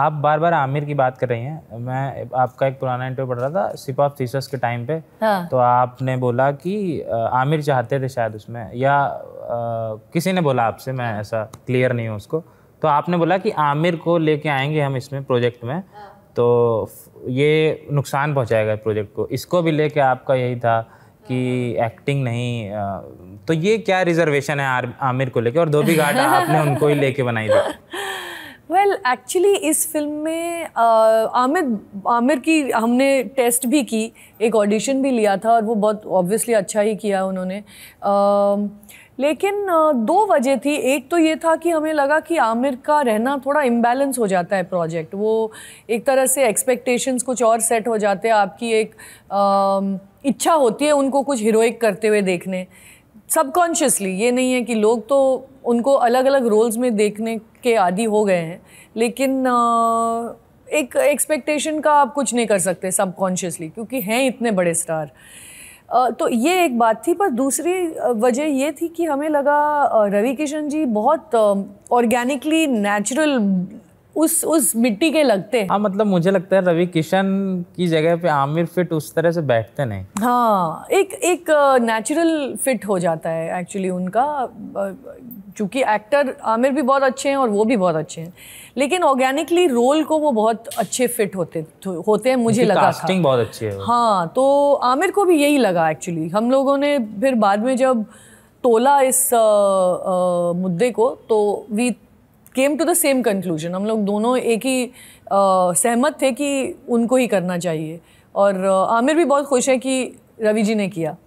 आप बार बार आमिर की बात कर रही हैं मैं आपका एक पुराना इंटरव्यू पढ़ रहा था ऑफ थीसस के टाइम पे हाँ। तो आपने बोला कि आमिर चाहते थे शायद उसमें या आ, किसी ने बोला आपसे मैं ऐसा क्लियर नहीं हूँ उसको तो आपने बोला कि आमिर को लेके आएंगे हम इसमें प्रोजेक्ट में हाँ। तो ये नुकसान पहुँचाएगा प्रोजेक्ट को इसको भी लेके आपका यही था कि एक्टिंग हाँ। नहीं तो ये क्या रिजर्वेशन है आमिर को लेके और धोबी घाट आपने उनको ही लेके बनाई थी वेल well, एक्चुअली इस फिल्म में आमिर आमिर की हमने टेस्ट भी की एक ऑडिशन भी लिया था और वो बहुत ऑब्वियसली अच्छा ही किया उन्होंने लेकिन दो वजह थी एक तो ये था कि हमें लगा कि आमिर का रहना थोड़ा इम्बैलेंस हो जाता है प्रोजेक्ट वो एक तरह से एक्सपेक्टेशंस कुछ और सेट हो जाते हैं आपकी एक आ, इच्छा होती है उनको कुछ हीरोइक करते हुए देखने सबकॉन्शियसली ये नहीं है कि लोग तो उनको अलग अलग रोल्स में देखने के आदि हो गए हैं लेकिन एक एक्सपेक्टेशन का आप कुछ नहीं कर सकते सबकॉन्शियसली क्योंकि हैं इतने बड़े स्टार तो ये एक बात थी पर दूसरी वजह ये थी कि हमें लगा रवि किशन जी बहुत ऑर्गेनिकली नेचुरल उस उस मिट्टी के लगते हाँ मतलब मुझे लगता है रवि किशन की जगह पे आमिर फिट उस तरह से बैठते नहीं हाँ एक एक नेचुरल फिट हो जाता है एक्चुअली उनका चूँकि एक्टर आमिर भी बहुत अच्छे हैं और वो भी बहुत अच्छे हैं लेकिन ऑर्गेनिकली रोल को वो बहुत अच्छे फिट होते तो, होते हैं मुझे लगा कास्टिंग बहुत अच्छी है हाँ तो आमिर को भी यही लगा एक्चुअली हम लोगों ने फिर बाद में जब तोला इस आ, आ, मुद्दे को तो we came to the same conclusion हम लोग दोनों एक ही सहमत थे कि उनको ही करना चाहिए और आमिर भी बहुत खुश है कि रवि जी ने किया